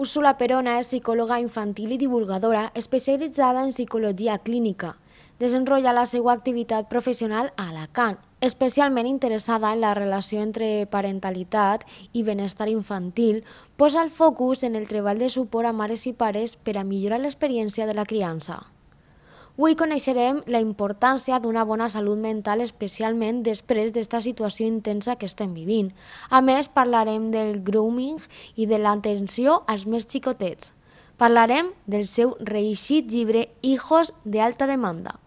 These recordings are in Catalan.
Úrsula Perona és psicòloga infantil i divulgadora especialitzada en psicologia clínica. Desenrotlla la seva activitat professional a Alacant, especialment interessada en la relació entre parentalitat i benestar infantil, posa el focus en el treball de suport a mares i pares per a millorar l'experiència de la criança. Avui coneixerem la importància d'una bona salut mental, especialment després d'esta situació intensa que estem vivint. A més, parlarem del grooming i de l'atenció als més xicotets. Parlarem del seu reeixit llibre Hijos de alta demanda.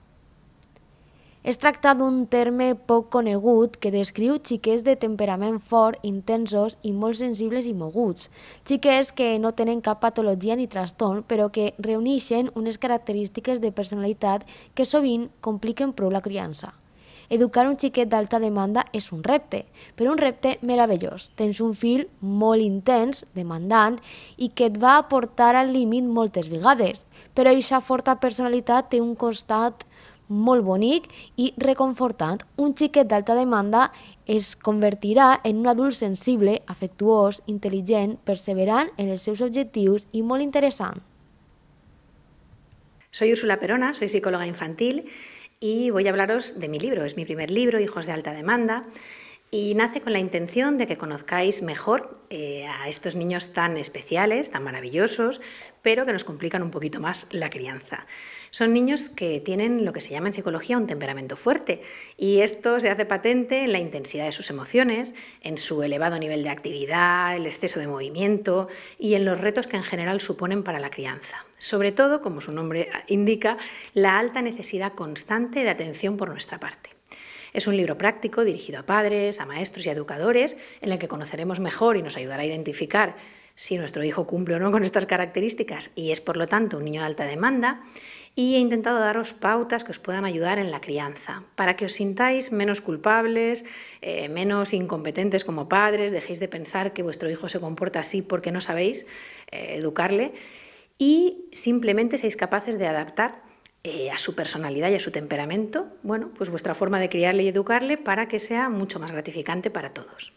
Es tracta d'un terme poc conegut que descriu xiquets de temperament fort, intensos i molt sensibles i moguts. Xiquets que no tenen cap patologia ni trastorn, però que reuneixen unes característiques de personalitat que sovint compliquen prou la criança. Educar un xiquet d'alta demanda és un repte, però un repte meravellós. Tens un fill molt intens, demandant, i que et va aportar al límit moltes vegades, però aquesta forta personalitat té un costat molt bonic i reconfortant. Un xiquet d'alta demanda es convertirà en un adult sensible, afectuós, intel·ligent, perseverant en els seus objectius i molt interessant. Soy Úrsula Perona, soy psicóloga infantil y voy a hablaros de mi libro. Es mi primer libro, Hijos de alta demanda. y nace con la intención de que conozcáis mejor eh, a estos niños tan especiales, tan maravillosos, pero que nos complican un poquito más la crianza. Son niños que tienen lo que se llama en psicología un temperamento fuerte y esto se hace patente en la intensidad de sus emociones, en su elevado nivel de actividad, el exceso de movimiento y en los retos que en general suponen para la crianza. Sobre todo, como su nombre indica, la alta necesidad constante de atención por nuestra parte. Es un libro práctico dirigido a padres, a maestros y a educadores, en el que conoceremos mejor y nos ayudará a identificar si nuestro hijo cumple o no con estas características y es por lo tanto un niño de alta demanda. Y he intentado daros pautas que os puedan ayudar en la crianza, para que os sintáis menos culpables, eh, menos incompetentes como padres, dejéis de pensar que vuestro hijo se comporta así porque no sabéis eh, educarle y simplemente seáis capaces de adaptar eh, a su personalidad y a su temperamento, bueno, pues vuestra forma de criarle y educarle para que sea mucho más gratificante para todos.